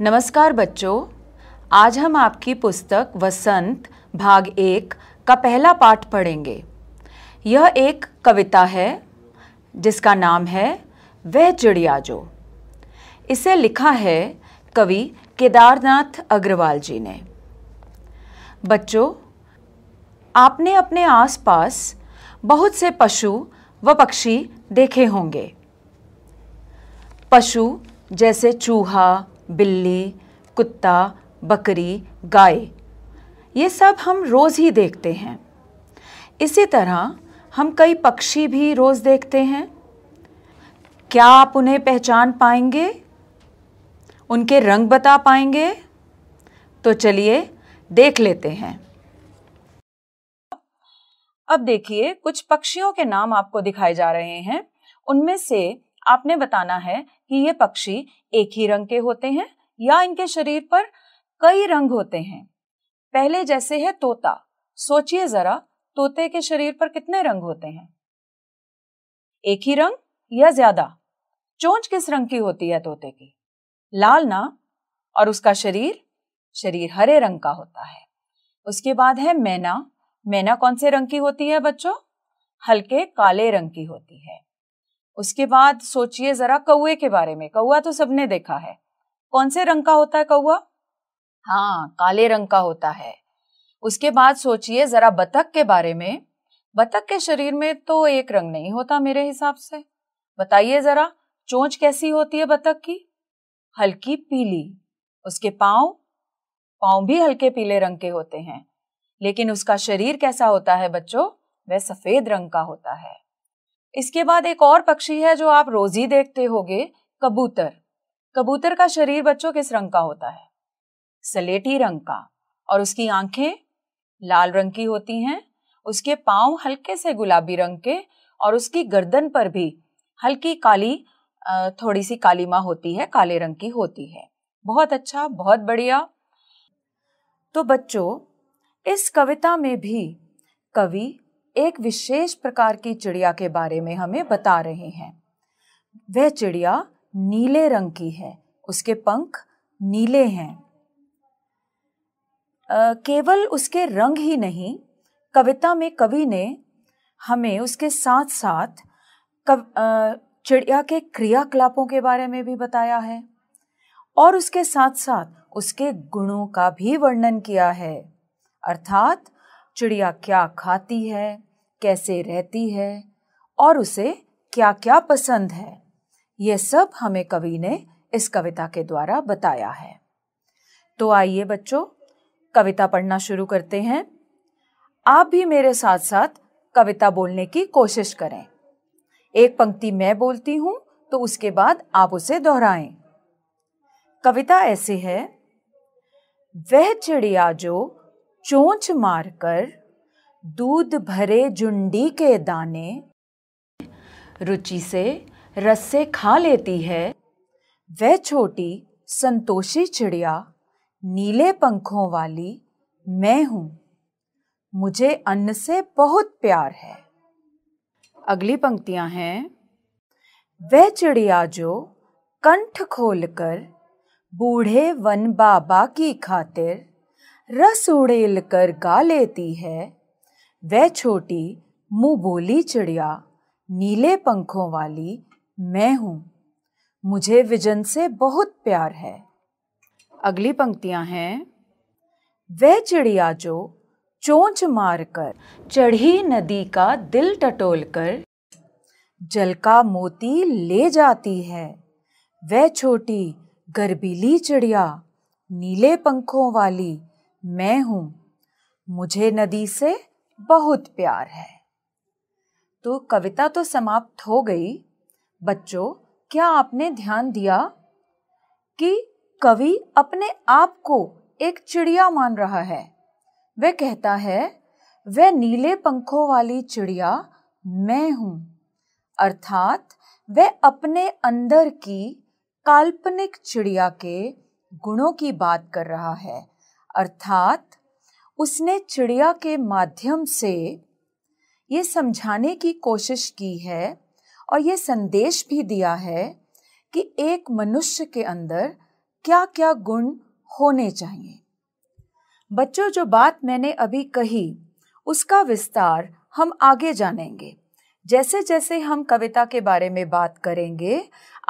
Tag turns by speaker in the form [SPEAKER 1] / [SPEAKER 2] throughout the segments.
[SPEAKER 1] नमस्कार बच्चों आज हम आपकी पुस्तक वसंत भाग एक का पहला पाठ पढ़ेंगे यह एक कविता है जिसका नाम है वह चिड़िया जो इसे लिखा है कवि केदारनाथ अग्रवाल जी ने बच्चों आपने अपने आसपास बहुत से पशु व पक्षी देखे होंगे पशु जैसे चूहा बिल्ली कुत्ता बकरी गाय ये सब हम रोज़ ही देखते हैं इसी तरह हम कई पक्षी भी रोज़ देखते हैं क्या आप उन्हें पहचान पाएंगे उनके रंग बता पाएंगे तो चलिए देख लेते हैं अब देखिए कुछ पक्षियों के नाम आपको दिखाए जा रहे हैं उनमें से आपने बताना है कि ये पक्षी एक ही रंग के होते हैं या इनके शरीर पर कई रंग होते हैं पहले जैसे है तोता सोचिए जरा तोते के शरीर पर कितने रंग होते हैं एक ही रंग या ज्यादा चोंच किस रंग की होती है तोते की लाल ना और उसका शरीर शरीर हरे रंग का होता है उसके बाद है मैना मैना कौन से रंग की होती है बच्चों हल्के काले रंग की होती है उसके बाद सोचिए जरा कौए के बारे में कौआ तो सबने देखा है कौन से रंग का होता है कौआ हाँ काले रंग का होता है उसके बाद सोचिए जरा बतख के बारे में बतख के शरीर में तो एक रंग नहीं होता मेरे हिसाब से बताइए जरा चोंच कैसी होती है बतख की हल्की पीली उसके पाँव पाँव भी हल्के पीले रंग के होते हैं लेकिन उसका शरीर कैसा होता है बच्चों वह सफेद रंग का होता है इसके बाद एक और पक्षी है जो आप रोज ही देखते होगे कबूतर कबूतर का शरीर बच्चों किस रंग का होता है सलेटी रंग का और उसकी आंखें लाल रंग की होती हैं उसके पाव हल्के से गुलाबी रंग के और उसकी गर्दन पर भी हल्की काली थोड़ी सी काली माँ होती है काले रंग की होती है बहुत अच्छा बहुत बढ़िया तो बच्चों इस कविता में भी कवि एक विशेष प्रकार की चिड़िया के बारे में हमें बता रहे हैं वह चिड़िया नीले रंग की है उसके पंख नीले हैं केवल उसके रंग ही नहीं कविता में कवि ने हमें उसके साथ साथ कव, चिड़िया के क्रियाकलापों के बारे में भी बताया है और उसके साथ साथ उसके गुणों का भी वर्णन किया है अर्थात चिड़िया क्या खाती है कैसे रहती है और उसे क्या क्या पसंद है यह सब हमें कवि ने इस कविता के द्वारा बताया है तो आइए बच्चों कविता पढ़ना शुरू करते हैं आप भी मेरे साथ साथ कविता बोलने की कोशिश करें एक पंक्ति मैं बोलती हूं तो उसके बाद आप उसे दोहराएं कविता ऐसी है वह चिड़िया जो चोंच मारकर दूध भरे जुंडी के दाने रुचि से रस्से खा लेती है वह छोटी संतोषी चिड़िया नीले पंखों वाली मैं हूँ मुझे अन्न से बहुत प्यार है अगली पंक्तियाँ हैं वह चिड़िया जो कंठ खोलकर बूढ़े वन बाबा की खातिर रस उड़ेल कर गा लेती है वह छोटी मुँह बोली चिड़िया नीले पंखों वाली मैं हूँ मुझे विजन से बहुत प्यार है अगली पंक्तियाँ हैं वह चिड़िया जो चोंच मारकर चढ़ी नदी का दिल टटोलकर जल का मोती ले जाती है वह छोटी गर्बीली चिड़िया नीले पंखों वाली मैं हूँ मुझे नदी से बहुत प्यार है तो कविता तो समाप्त हो गई बच्चों क्या आपने ध्यान दिया कि कवि अपने आप को एक चिड़िया मान रहा है वह कहता है वह नीले पंखों वाली चिड़िया मैं हूं अर्थात वह अपने अंदर की काल्पनिक चिड़िया के गुणों की बात कर रहा है अर्थात उसने चिड़िया के माध्यम से ये समझाने की कोशिश की है और ये संदेश भी दिया है कि एक मनुष्य के अंदर क्या क्या गुण होने चाहिए बच्चों जो बात मैंने अभी कही उसका विस्तार हम आगे जानेंगे जैसे जैसे हम कविता के बारे में बात करेंगे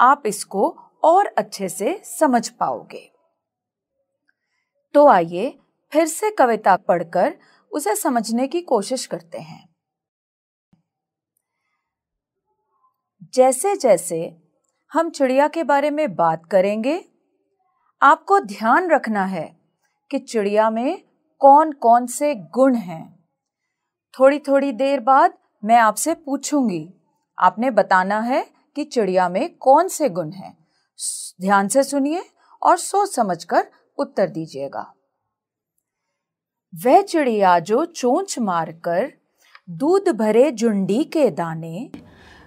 [SPEAKER 1] आप इसको और अच्छे से समझ पाओगे तो आइए फिर से कविता पढ़कर उसे समझने की कोशिश करते हैं जैसे जैसे हम चिड़िया के बारे में बात करेंगे आपको ध्यान रखना है कि चिड़िया में कौन कौन से गुण हैं थोड़ी थोड़ी देर बाद मैं आपसे पूछूंगी आपने बताना है कि चिड़िया में कौन से गुण हैं ध्यान से सुनिए और सोच समझकर उत्तर दीजिएगा वह चिड़िया जो चोंच मारकर दूध भरे झुंडी के दाने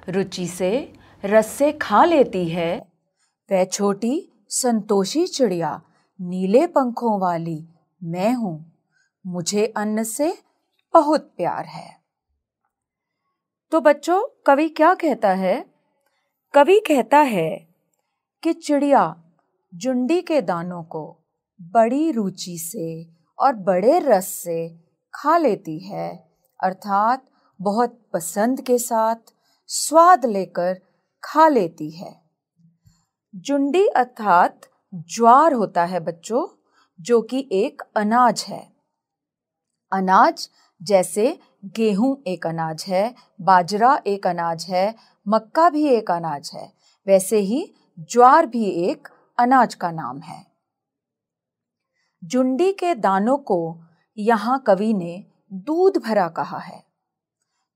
[SPEAKER 1] रुचि से रस से खा लेती है वह छोटी संतोषी चिड़िया नीले पंखों वाली मैं हूँ मुझे अन्न से बहुत प्यार है तो बच्चों कवि क्या कहता है कवि कहता है कि चिड़िया जुंडी के दानों को बड़ी रुचि से और बड़े रस से खा लेती है अर्थात बहुत पसंद के साथ स्वाद लेकर खा लेती है जुंडी अर्थात ज्वार होता है बच्चों जो कि एक अनाज है अनाज जैसे गेहूं एक अनाज है बाजरा एक अनाज है मक्का भी एक अनाज है वैसे ही ज्वार भी एक अनाज का नाम है जुंडी के दानों को यहाँ कवि ने दूध भरा कहा है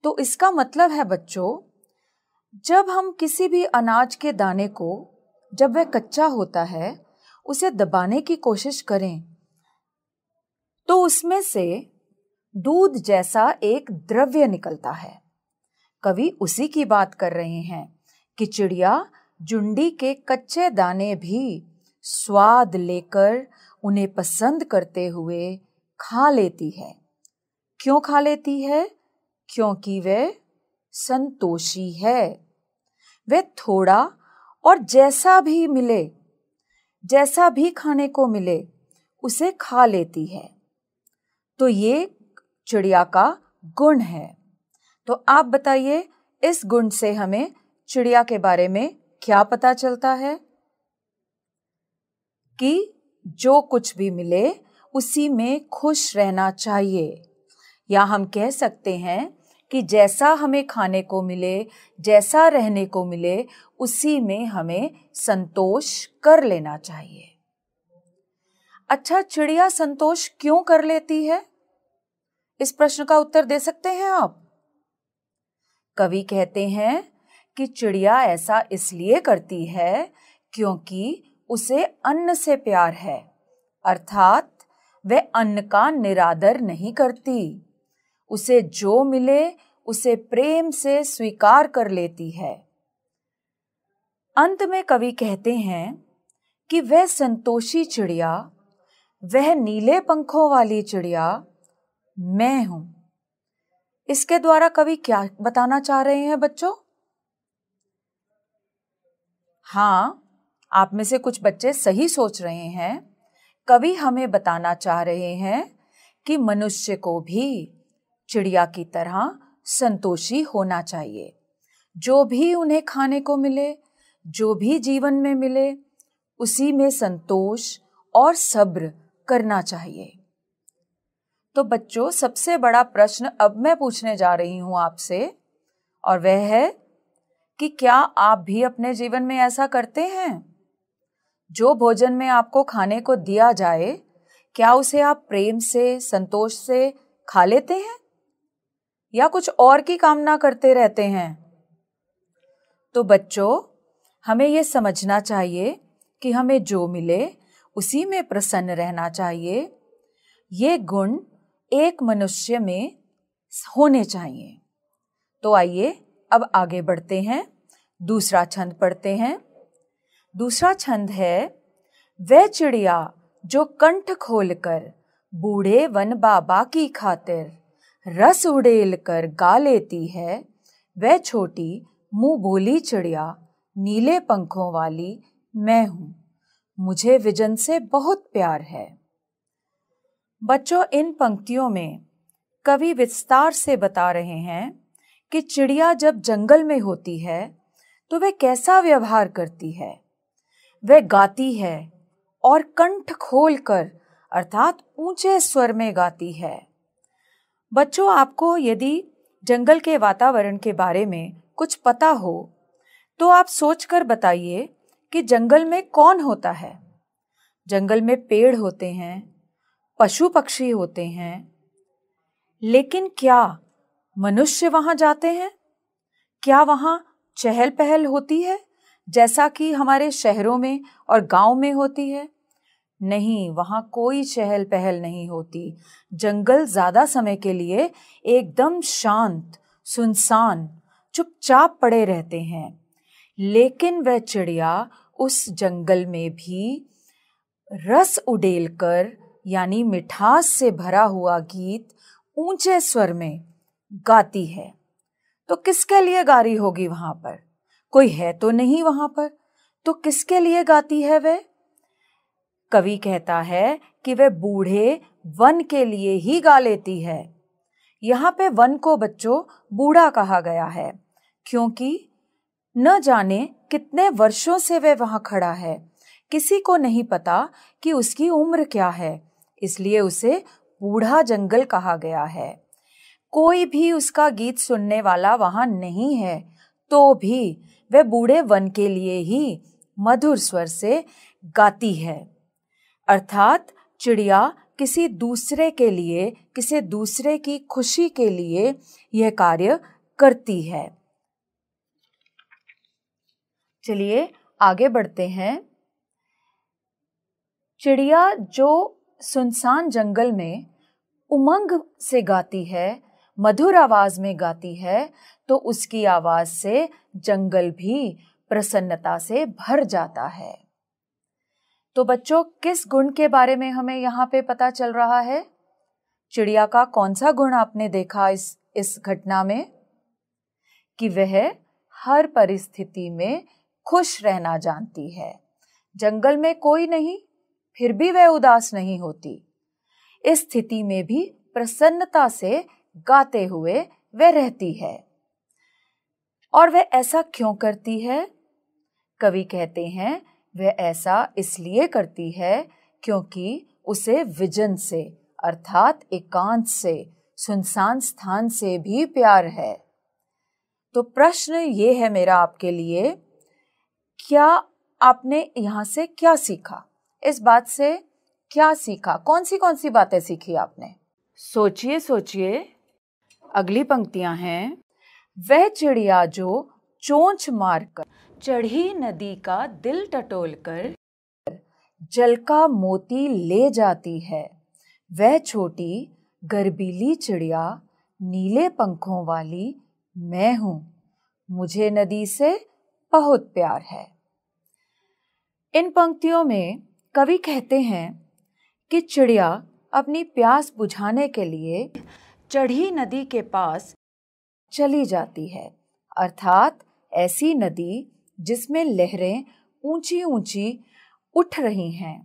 [SPEAKER 1] तो इसका मतलब है बच्चों जब हम किसी भी अनाज के दाने को जब वह कच्चा होता है उसे दबाने की कोशिश करें तो उसमें से दूध जैसा एक द्रव्य निकलता है कवि उसी की बात कर रहे हैं कि चिड़िया जुंडी के कच्चे दाने भी स्वाद लेकर उन्हें पसंद करते हुए खा लेती है क्यों खा लेती है क्योंकि वह संतोषी है वह थोड़ा और जैसा भी मिले जैसा भी खाने को मिले उसे खा लेती है तो ये चिड़िया का गुण है तो आप बताइए इस गुण से हमें चिड़िया के बारे में क्या पता चलता है कि जो कुछ भी मिले उसी में खुश रहना चाहिए या हम कह सकते हैं कि जैसा हमें खाने को मिले जैसा रहने को मिले उसी में हमें संतोष कर लेना चाहिए अच्छा चिड़िया संतोष क्यों कर लेती है इस प्रश्न का उत्तर दे सकते हैं आप कवि कहते हैं कि चिड़िया ऐसा इसलिए करती है क्योंकि उसे अन्न से प्यार है अर्थात वह अन्न का निरादर नहीं करती उसे जो मिले उसे प्रेम से स्वीकार कर लेती है अंत में कवि कहते हैं कि वह संतोषी चिड़िया वह नीले पंखों वाली चिड़िया मैं हूं इसके द्वारा कवि क्या बताना चाह रहे हैं बच्चों हाँ आप में से कुछ बच्चे सही सोच रहे हैं कवि हमें बताना चाह रहे हैं कि मनुष्य को भी चिड़िया की तरह संतोषी होना चाहिए जो भी उन्हें खाने को मिले जो भी जीवन में मिले उसी में संतोष और सब्र करना चाहिए तो बच्चों सबसे बड़ा प्रश्न अब मैं पूछने जा रही हूं आपसे और वह है कि क्या आप भी अपने जीवन में ऐसा करते हैं जो भोजन में आपको खाने को दिया जाए क्या उसे आप प्रेम से संतोष से खा लेते हैं या कुछ और की कामना करते रहते हैं तो बच्चों हमें ये समझना चाहिए कि हमें जो मिले उसी में प्रसन्न रहना चाहिए ये गुण एक मनुष्य में होने चाहिए तो आइए अब आगे बढ़ते हैं दूसरा छंद पढ़ते हैं दूसरा छंद है वह चिड़िया जो कंठ खोलकर बूढ़े वन बाबा की खातिर रस उड़ेल कर गा लेती है वह छोटी मुंह बोली चिड़िया नीले पंखों वाली मैं हूँ मुझे विजन से बहुत प्यार है बच्चों इन पंक्तियों में कवि विस्तार से बता रहे हैं कि चिड़िया जब जंगल में होती है तो वह कैसा व्यवहार करती है वह गाती है और कंठ खोलकर अर्थात ऊंचे स्वर में गाती है बच्चों आपको यदि जंगल के वातावरण के बारे में कुछ पता हो तो आप सोच कर बताइए कि जंगल में कौन होता है जंगल में पेड़ होते हैं पशु पक्षी होते हैं लेकिन क्या मनुष्य वहां जाते हैं क्या वहां चहल पहल होती है जैसा कि हमारे शहरों में और गांव में होती है नहीं वहाँ कोई चहल पहल नहीं होती जंगल ज़्यादा समय के लिए एकदम शांत सुनसान चुपचाप पड़े रहते हैं लेकिन वह चिड़िया उस जंगल में भी रस उडेल कर यानी मिठास से भरा हुआ गीत ऊंचे स्वर में गाती है तो किसके लिए गारी होगी वहाँ पर कोई है तो नहीं वहां पर तो किसके लिए गाती है वह कवि कहता है कि वह बूढ़े वन के लिए ही गा लेती है यहाँ पे वन को बच्चों बूढ़ा कहा गया है क्योंकि न जाने कितने वर्षों से वह वहां खड़ा है किसी को नहीं पता कि उसकी उम्र क्या है इसलिए उसे बूढ़ा जंगल कहा गया है कोई भी उसका गीत सुनने वाला वहां नहीं है तो भी वह बूढ़े वन के लिए ही मधुर स्वर से गाती है अर्थात चिड़िया किसी दूसरे के लिए किसी दूसरे की खुशी के लिए यह कार्य करती है चलिए आगे बढ़ते हैं चिड़िया जो सुनसान जंगल में उमंग से गाती है मधुर आवाज में गाती है तो उसकी आवाज से जंगल भी प्रसन्नता से भर जाता है तो बच्चों किस गुण के बारे में हमें यहाँ पे पता चल रहा है चिड़िया का कौन सा गुण आपने देखा इस इस घटना में कि वह हर परिस्थिति में खुश रहना जानती है जंगल में कोई नहीं फिर भी वह उदास नहीं होती इस स्थिति में भी प्रसन्नता से गाते हुए वह रहती है और वह ऐसा क्यों करती है कवि कहते हैं वह ऐसा इसलिए करती है क्योंकि उसे विजन से अर्थात एकांत से सुनसान स्थान से भी प्यार है तो प्रश्न ये है मेरा आपके लिए क्या आपने यहाँ से क्या सीखा इस बात से क्या सीखा कौन सी कौन सी बातें सीखी आपने सोचिए सोचिए अगली पंक्तियां हैं वह चिड़िया जो चोंच मारकर चढ़ी नदी का दिल टटोल कर जल का मोती ले जाती है वह छोटी गर्बीली चिड़िया नीले पंखों वाली मैं हूँ मुझे नदी से बहुत प्यार है इन पंक्तियों में कवि कहते हैं कि चिड़िया अपनी प्यास बुझाने के लिए चढ़ी नदी के पास चली जाती है अर्थात ऐसी नदी जिसमें लहरें ऊंची ऊंची उठ रही हैं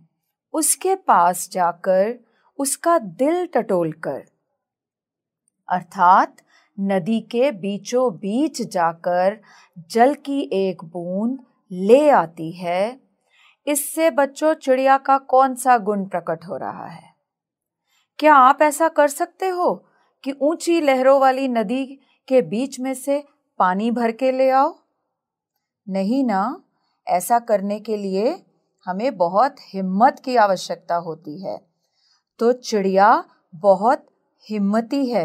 [SPEAKER 1] उसके पास जाकर उसका दिल कर अर्थात नदी के बीचों बीच जाकर जल की एक बूंद ले आती है इससे बच्चों चिड़िया का कौन सा गुण प्रकट हो रहा है क्या आप ऐसा कर सकते हो कि ऊंची लहरों वाली नदी के बीच में से पानी भर के ले आओ नहीं ना ऐसा करने के लिए हमें बहुत हिम्मत की आवश्यकता होती है तो चिड़िया बहुत हिम्मती है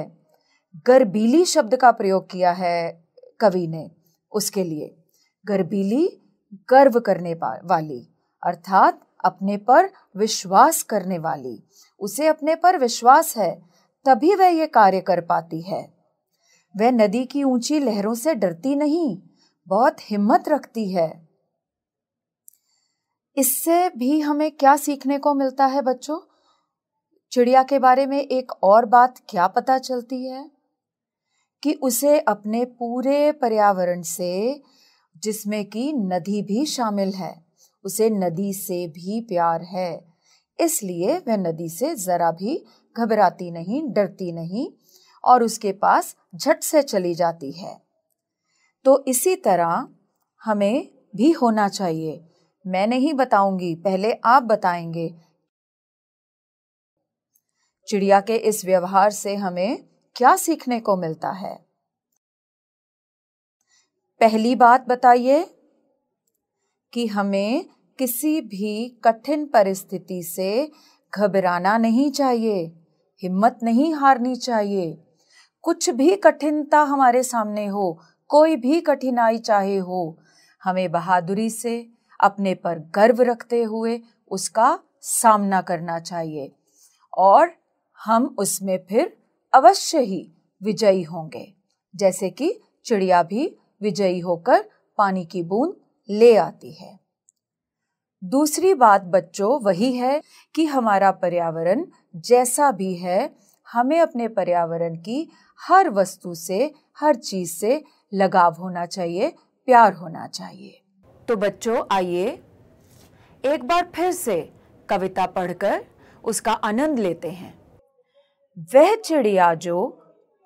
[SPEAKER 1] गर्बीली शब्द का प्रयोग किया है कवि ने उसके लिए गर्बीली गर्व करने वाली अर्थात अपने पर विश्वास करने वाली उसे अपने पर विश्वास है तभी वह यह कार्य कर पाती है वह नदी की ऊंची लहरों से डरती नहीं बहुत हिम्मत रखती है इससे भी हमें क्या सीखने को मिलता है बच्चों चिड़िया के बारे में एक और बात क्या पता चलती है कि उसे अपने पूरे पर्यावरण से जिसमें कि नदी भी शामिल है उसे नदी से भी प्यार है इसलिए वह नदी से ज़रा भी घबराती नहीं डरती नहीं और उसके पास झट से चली जाती है तो इसी तरह हमें भी होना चाहिए मैं नहीं बताऊंगी पहले आप बताएंगे चिड़िया के इस व्यवहार से हमें क्या सीखने को मिलता है पहली बात बताइए कि हमें किसी भी कठिन परिस्थिति से घबराना नहीं चाहिए हिम्मत नहीं हारनी चाहिए कुछ भी कठिनता हमारे सामने हो कोई भी कठिनाई चाहे हो हमें बहादुरी से अपने पर गर्व रखते हुए उसका सामना करना चाहिए और हम उसमें फिर अवश्य ही विजयी होंगे जैसे कि चिड़िया भी विजयी होकर पानी की बूंद ले आती है दूसरी बात बच्चों वही है कि हमारा पर्यावरण जैसा भी है हमें अपने पर्यावरण की हर वस्तु से हर चीज़ से लगाव होना चाहिए प्यार होना चाहिए तो बच्चों आइए एक बार फिर से कविता पढ़कर उसका आनंद लेते हैं वह चिड़िया जो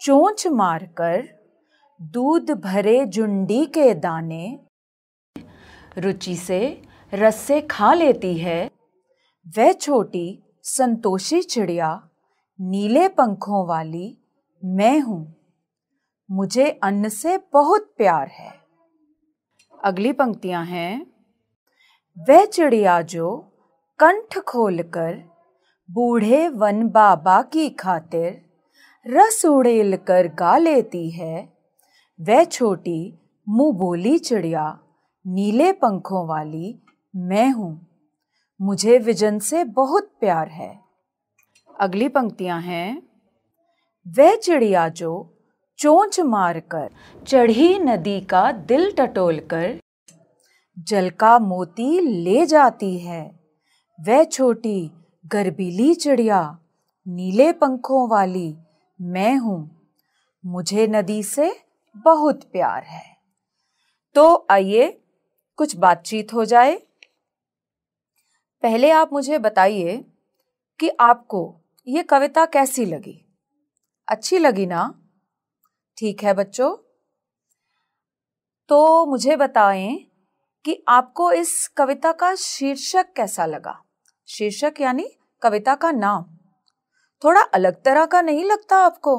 [SPEAKER 1] चोंच मारकर दूध भरे झुंडी के दाने रुचि से रस्से खा लेती है वह छोटी संतोषी चिड़िया नीले पंखों वाली मैं हूँ मुझे अन्न से बहुत प्यार है अगली पंक्तियाँ हैं वह चिड़िया जो कंठ खोलकर बूढ़े वन बाबा की खातिर रस उड़ेल कर गा लेती है वह छोटी मुँह बोली चिड़िया नीले पंखों वाली मैं हूँ मुझे विजन से बहुत प्यार है अगली पंक्तियाँ हैं वह चिड़िया जो चोंच मारकर चढ़ी नदी का दिल टटोलकर जल का मोती ले जाती है वह छोटी गर्बीली चिड़िया नीले पंखों वाली मैं हूँ मुझे नदी से बहुत प्यार है तो आइए कुछ बातचीत हो जाए पहले आप मुझे बताइए कि आपको ये कविता कैसी लगी अच्छी लगी ना ठीक है बच्चों तो मुझे बताएं कि आपको इस कविता का शीर्षक कैसा लगा शीर्षक यानी कविता का नाम थोड़ा अलग तरह का नहीं लगता आपको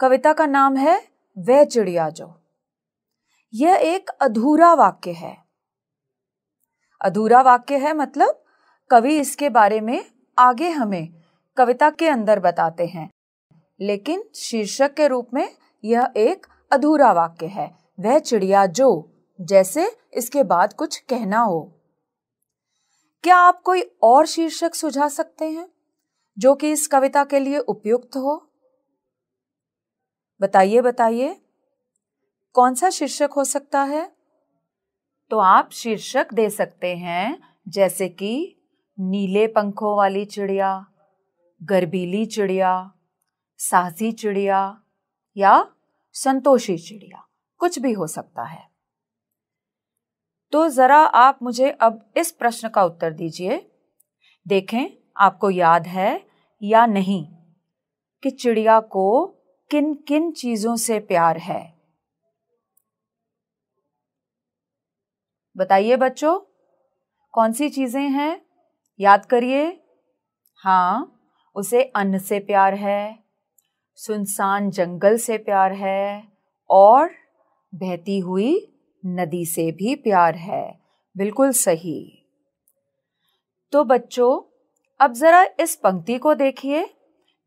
[SPEAKER 1] कविता का नाम है वह चिड़िया जो यह एक अधूरा वाक्य है अधूरा वाक्य है मतलब कवि इसके बारे में आगे हमें कविता के अंदर बताते हैं लेकिन शीर्षक के रूप में यह एक अधूरा वाक्य है वह चिड़िया जो जैसे इसके बाद कुछ कहना हो क्या आप कोई और शीर्षक सुझा सकते हैं जो कि इस कविता के लिए उपयुक्त हो बताइए बताइए कौन सा शीर्षक हो सकता है तो आप शीर्षक दे सकते हैं जैसे कि नीले पंखों वाली चिड़िया गर्बीली चिड़िया साहसी चिड़िया या संतोषी चिड़िया कुछ भी हो सकता है तो ज़रा आप मुझे अब इस प्रश्न का उत्तर दीजिए देखें आपको याद है या नहीं कि चिड़िया को किन किन चीज़ों से प्यार है बताइए बच्चों कौन सी चीज़ें हैं याद करिए हाँ उसे अन्न से प्यार है सुनसान जंगल से प्यार है और बहती हुई नदी से भी प्यार है बिल्कुल सही तो बच्चों अब ज़रा इस पंक्ति को देखिए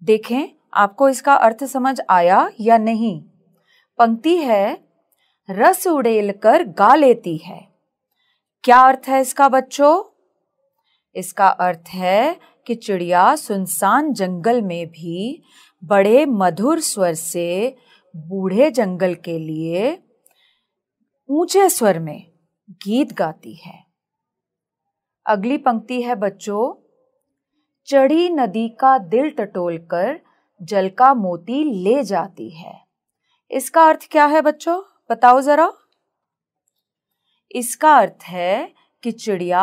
[SPEAKER 1] देखें आपको इसका अर्थ समझ आया या नहीं पंक्ति है रस उड़ेल कर गा लेती है क्या अर्थ है इसका बच्चों इसका अर्थ है कि चिड़िया सुनसान जंगल में भी बड़े मधुर स्वर से बूढ़े जंगल के लिए ऊंचे स्वर में गीत गाती है अगली पंक्ति है बच्चों चढ़ी नदी का दिल टटोल कर जल का मोती ले जाती है इसका अर्थ क्या है बच्चों बताओ ज़रा इसका अर्थ है कि चिड़िया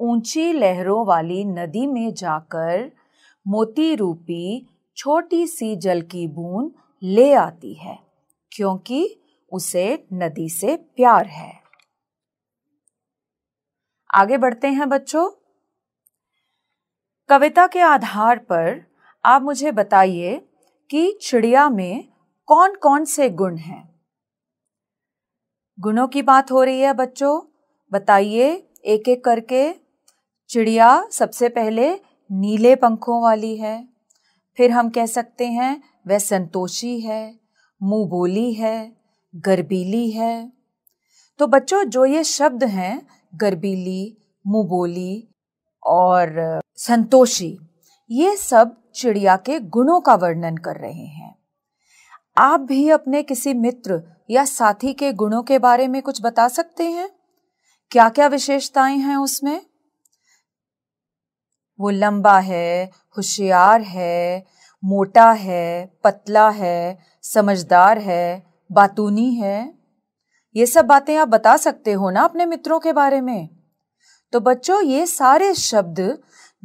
[SPEAKER 1] ऊंची लहरों वाली नदी में जाकर मोती रूपी छोटी सी जल की बूंद ले आती है क्योंकि उसे नदी से प्यार है आगे बढ़ते हैं बच्चों कविता के आधार पर आप मुझे बताइए कि चिड़िया में कौन कौन से गुण हैं गुणों की बात हो रही है बच्चों बताइए एक एक करके चिड़िया सबसे पहले नीले पंखों वाली है फिर हम कह सकते हैं वह संतोषी है मुंह बोली है गर्बीली है तो बच्चों जो ये शब्द हैं गर्बीली मुँह बोली और संतोषी ये सब चिड़िया के गुणों का वर्णन कर रहे हैं आप भी अपने किसी मित्र या साथी के गुणों के बारे में कुछ बता सकते हैं क्या क्या विशेषताएं हैं उसमें वो लंबा है होशियार है मोटा है पतला है समझदार है बातूनी है ये सब बातें आप बता सकते हो ना अपने मित्रों के बारे में तो बच्चों ये सारे शब्द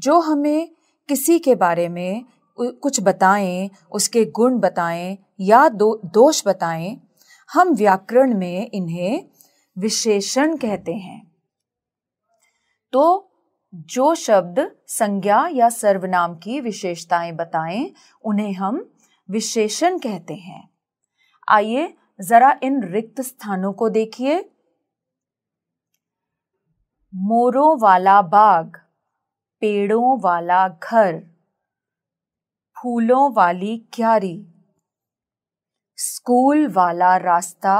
[SPEAKER 1] जो हमें किसी के बारे में कुछ बताएं उसके गुण बताएं या दो दोष बताएं हम व्याकरण में इन्हें विशेषण कहते हैं तो जो शब्द संज्ञा या सर्वनाम की विशेषताएं बताएं उन्हें हम विशेषण कहते हैं आइए जरा इन रिक्त स्थानों को देखिए मोरों वाला बाग पेड़ों वाला घर फूलों वाली क्यारी स्कूल वाला रास्ता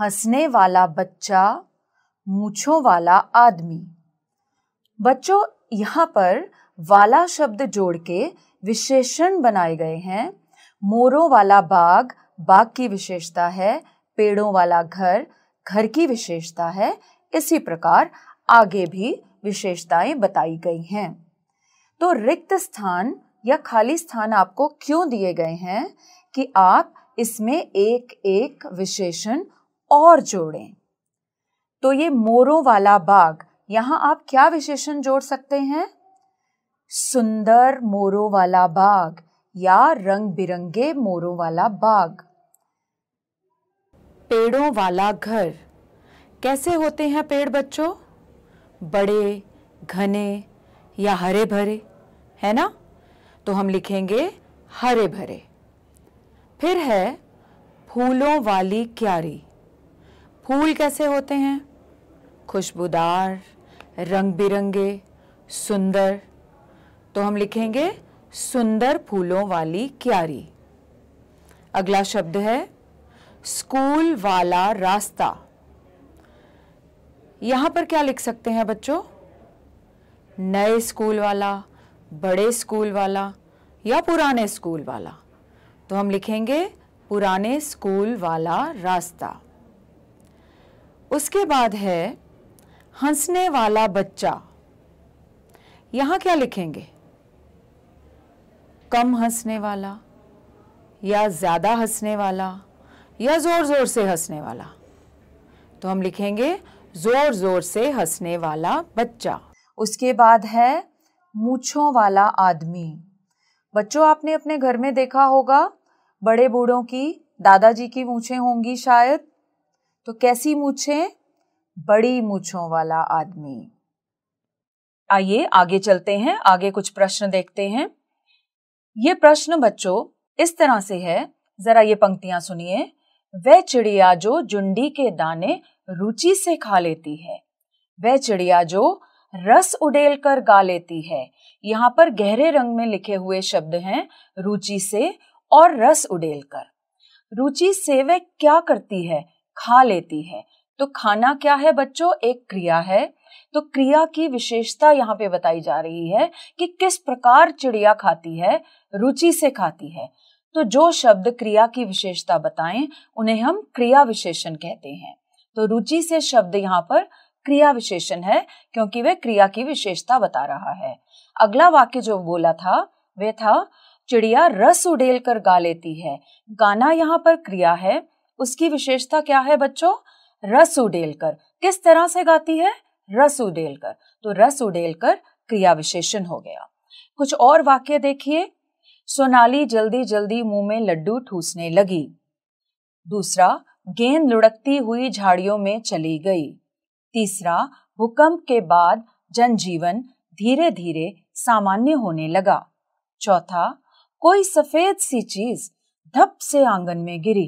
[SPEAKER 1] हंसने वाला बच्चा मूछों वाला आदमी बच्चों यहाँ पर वाला शब्द जोड़ के विशेषण बनाए गए हैं मोरों वाला बाग बाग की विशेषता है पेड़ों वाला घर घर की विशेषता है इसी प्रकार आगे भी विशेषताएं बताई गई हैं तो रिक्त स्थान या खाली स्थान आपको क्यों दिए गए हैं कि आप इसमें एक एक विशेषण और जोड़ें तो ये मोरों वाला बाग यहां आप क्या विशेषण जोड़ सकते हैं सुंदर मोरों वाला बाग या रंग बिरंगे मोरों वाला बाग पेड़ों वाला घर कैसे होते हैं पेड़ बच्चों बड़े घने या हरे भरे है ना तो हम लिखेंगे हरे भरे फिर है फूलों वाली क्यारी फूल कैसे होते हैं खुशबूदार रंग बिरंगे सुंदर तो हम लिखेंगे सुंदर फूलों वाली क्यारी अगला शब्द है स्कूल वाला रास्ता यहाँ पर क्या लिख सकते हैं बच्चों नए स्कूल वाला बड़े स्कूल वाला या पुराने स्कूल वाला तो हम लिखेंगे पुराने स्कूल वाला रास्ता उसके बाद है हंसने वाला बच्चा यहाँ क्या लिखेंगे कम हंसने वाला या ज़्यादा हंसने वाला या ज़ोर ज़ोर से हंसने वाला तो हम लिखेंगे ज़ोर ज़ोर से हंसने वाला बच्चा उसके बाद है मूछों वाला आदमी बच्चों आपने अपने घर में देखा होगा बड़े बूढ़ों की दादाजी की मूछे होंगी शायद तो कैसी मूछे बड़ी मूछों वाला आदमी आइए आगे चलते हैं आगे कुछ प्रश्न देखते हैं ये प्रश्न बच्चों इस तरह से है जरा ये पंक्तियां सुनिए वह चिड़िया जो जुंडी के दाने रुचि से खा लेती है वह चिड़िया जो रस उडेल कर गा लेती है यहाँ पर गहरे रंग में लिखे हुए शब्द हैं रुचि से और रस उडेलकर रुचि सेवक क्या करती है खा लेती है तो खाना क्या है बच्चों एक क्रिया है तो क्रिया की विशेषता यहाँ पे बताई जा रही है कि किस प्रकार चिड़िया खाती है रुचि से खाती है तो जो शब्द क्रिया की विशेषता बताएं उन्हें हम क्रिया विशेषण कहते हैं तो रुचि से शब्द यहाँ पर क्रिया विशेषण है क्योंकि वह क्रिया की विशेषता बता रहा है अगला वाक्य जो बोला था वह था चिड़िया रस उडेल कर गा लेती है गाना यहाँ पर क्रिया है उसकी विशेषता क्या है बच्चों रस उडेल कर किस तरह से गाती है रस उडेल कर तो रस उडेल कर क्रिया विशेषण हो गया कुछ और वाक्य देखिए सोनाली जल्दी जल्दी मुंह में लड्डू ठूसने लगी दूसरा गेंद लुढ़कती हुई झाड़ियों में चली गई तीसरा भूकंप के बाद जनजीवन धीरे धीरे सामान्य होने लगा चौथा कोई सफेद सी चीज धप से आंगन में गिरी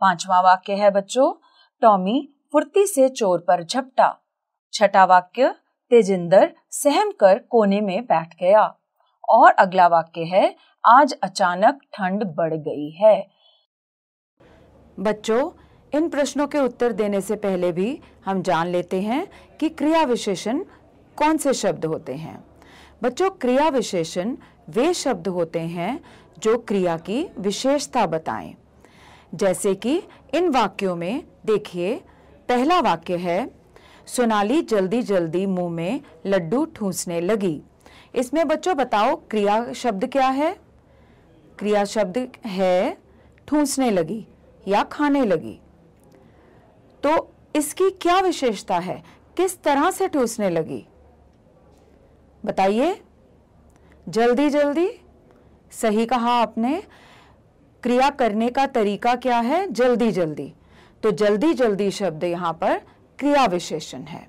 [SPEAKER 1] पांचवा वाक्य है बच्चों टॉमी फुर्ती से चोर पर झपटा छठा वाक्य तेजिंदर सहम कर कोने में बैठ गया और अगला वाक्य है आज अचानक ठंड बढ़ गई है बच्चों इन प्रश्नों के उत्तर देने से पहले भी हम जान लेते हैं कि क्रिया विशेषण कौन से शब्द होते हैं बच्चों क्रिया विशेषण वे शब्द होते हैं जो क्रिया की विशेषता बताएं जैसे कि इन वाक्यों में देखिए पहला वाक्य है सोनाली जल्दी जल्दी मुंह में लड्डू ठूंसने लगी इसमें बच्चों बताओ क्रिया शब्द क्या है क्रिया शब्द है ठूंसने लगी या खाने लगी तो इसकी क्या विशेषता है किस तरह से ठूसने लगी बताइए जल्दी जल्दी सही कहा आपने क्रिया करने का तरीका क्या है जल्दी जल्दी तो जल्दी जल्दी शब्द यहां पर क्रिया विशेषण है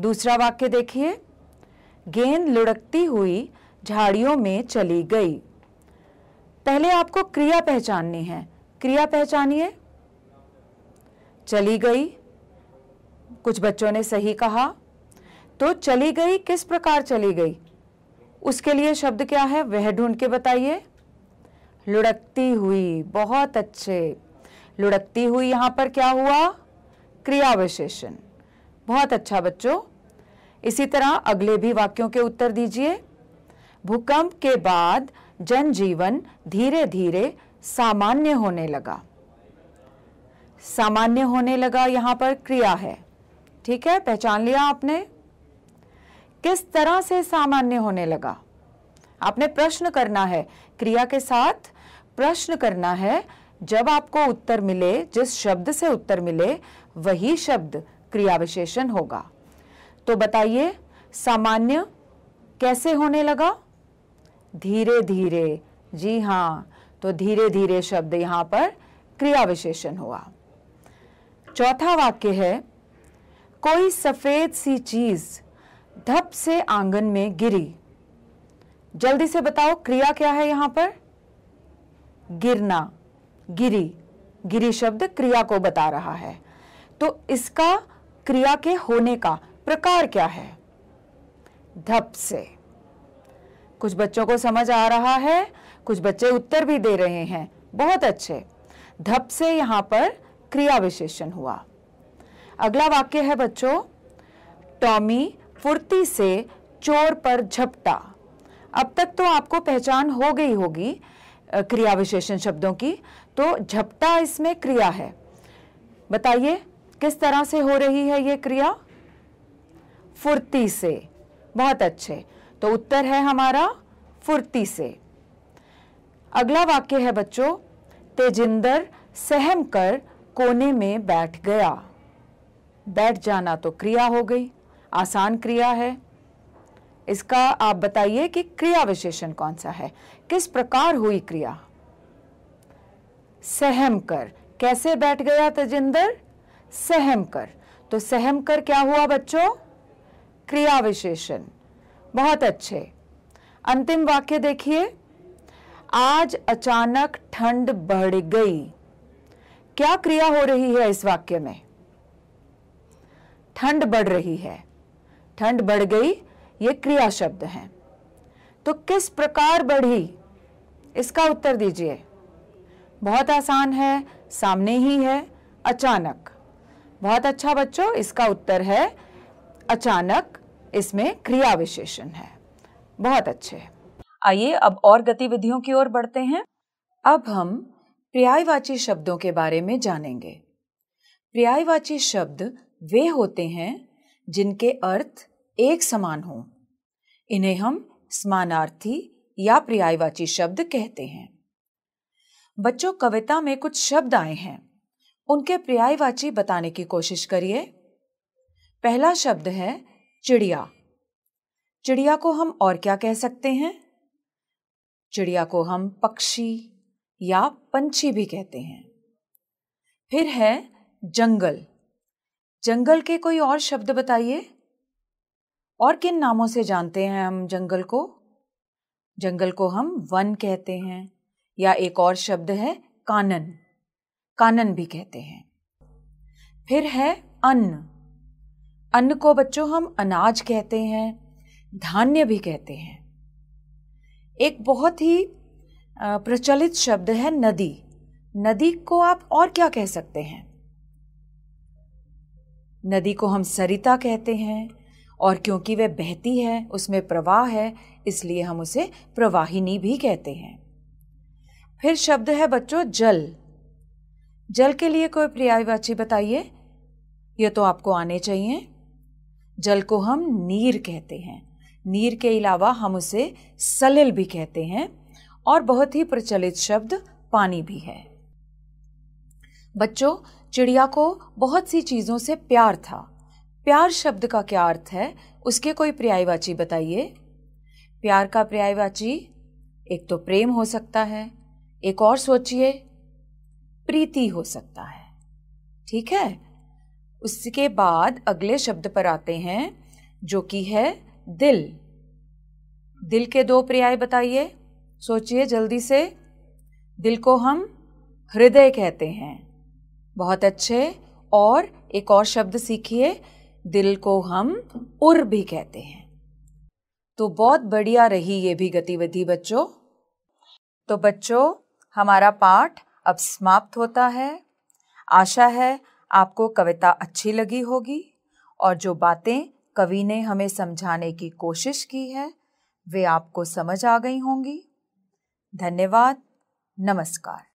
[SPEAKER 1] दूसरा वाक्य देखिए गेंद लुढ़कती हुई झाड़ियों में चली गई पहले आपको क्रिया पहचाननी है क्रिया पहचानिए चली गई कुछ बच्चों ने सही कहा तो चली गई किस प्रकार चली गई उसके लिए शब्द क्या है वह ढूंढ के बताइए लुढ़कती हुई बहुत अच्छे लुढ़कती हुई यहाँ पर क्या हुआ क्रिया विशेषण बहुत अच्छा बच्चों इसी तरह अगले भी वाक्यों के उत्तर दीजिए भूकंप के बाद जनजीवन धीरे धीरे सामान्य होने लगा सामान्य होने लगा यहाँ पर क्रिया है ठीक है पहचान लिया आपने किस तरह से सामान्य होने लगा आपने प्रश्न करना है क्रिया के साथ प्रश्न करना है जब आपको उत्तर मिले जिस शब्द से उत्तर मिले वही शब्द क्रिया विशेषण होगा तो बताइए सामान्य कैसे होने लगा धीरे धीरे जी हाँ तो धीरे धीरे शब्द यहां पर क्रिया विशेषण हुआ चौथा वाक्य है कोई सफ़ेद सी चीज़ धप से आंगन में गिरी जल्दी से बताओ क्रिया क्या है यहां पर गिरना गिरी गिरी शब्द क्रिया को बता रहा है तो इसका क्रिया के होने का प्रकार क्या है धप से कुछ बच्चों को समझ आ रहा है कुछ बच्चे उत्तर भी दे रहे हैं बहुत अच्छे धप से यहां पर क्रिया विशेषण हुआ अगला वाक्य है बच्चों टॉमी फुर्ती से चोर पर झपटा अब तक तो आपको पहचान हो गई होगी क्रिया विशेषण शब्दों की तो झपटा इसमें क्रिया है बताइए किस तरह से हो रही है ये क्रिया फुर्ती से बहुत अच्छे तो उत्तर है हमारा फुर्ती से अगला वाक्य है बच्चों तेजिंदर सहम कर कोने में बैठ गया बैठ जाना तो क्रिया हो गई आसान क्रिया है इसका आप बताइए कि क्रिया विशेषण कौन सा है किस प्रकार हुई क्रिया सहम कर कैसे बैठ गया तजिंदर सहम कर तो सहम कर क्या हुआ बच्चों क्रिया विशेषण बहुत अच्छे अंतिम वाक्य देखिए आज अचानक ठंड बढ़ गई क्या क्रिया हो रही है इस वाक्य में ठंड बढ़ रही है ठंड बढ़ गई ये क्रिया शब्द है तो किस प्रकार बढ़ी इसका उत्तर दीजिए बहुत आसान है सामने ही है अचानक बहुत अच्छा बच्चों इसका उत्तर है अचानक इसमें क्रिया विशेषण है बहुत अच्छे आइए अब और गतिविधियों की ओर बढ़ते हैं अब हम पर्यायवाची शब्दों के बारे में जानेंगे पर्यायवाची शब्द वे होते हैं जिनके अर्थ एक समान हों इन्हें हम समानार्थी या पर्यायवाची शब्द कहते हैं बच्चों कविता में कुछ शब्द आए हैं उनके पर्यायवाची बताने की कोशिश करिए पहला शब्द है चिड़िया चिड़िया को हम और क्या कह सकते हैं चिड़िया को हम पक्षी या पंछी भी कहते हैं फिर है जंगल जंगल के कोई और शब्द बताइए और किन नामों से जानते हैं हम जंगल को जंगल को हम वन कहते हैं या एक और शब्द है कानन कानन भी कहते हैं फिर है अन्न अन्न को बच्चों हम अनाज कहते हैं धान्य भी कहते हैं एक बहुत ही प्रचलित शब्द है नदी नदी को आप और क्या कह सकते हैं नदी को हम सरिता कहते हैं और क्योंकि वह बहती है उसमें प्रवाह है इसलिए हम उसे प्रवाहिनी भी कहते हैं फिर शब्द है बच्चों जल जल के लिए कोई पर्यायवाची बताइए यह तो आपको आने चाहिए जल को हम नीर कहते हैं नीर के अलावा हम उसे सलिल भी कहते हैं और बहुत ही प्रचलित शब्द पानी भी है बच्चों चिड़िया को बहुत सी चीज़ों से प्यार था प्यार शब्द का क्या अर्थ है उसके कोई पर्यायवाची बताइए प्यार का पर्यायवाची एक तो प्रेम हो सकता है एक और सोचिए प्रीति हो सकता है ठीक है उसके बाद अगले शब्द पर आते हैं जो कि है दिल दिल के दो पर्याय बताइए सोचिए जल्दी से दिल को हम हृदय कहते हैं बहुत अच्छे और एक और शब्द सीखिए दिल को हम उर भी कहते हैं तो बहुत बढ़िया रही ये भी गतिविधि बच्चों तो बच्चों हमारा पाठ अब समाप्त होता है आशा है आपको कविता अच्छी लगी होगी और जो बातें कवि ने हमें समझाने की कोशिश की है वे आपको समझ आ गई होंगी धन्यवाद नमस्कार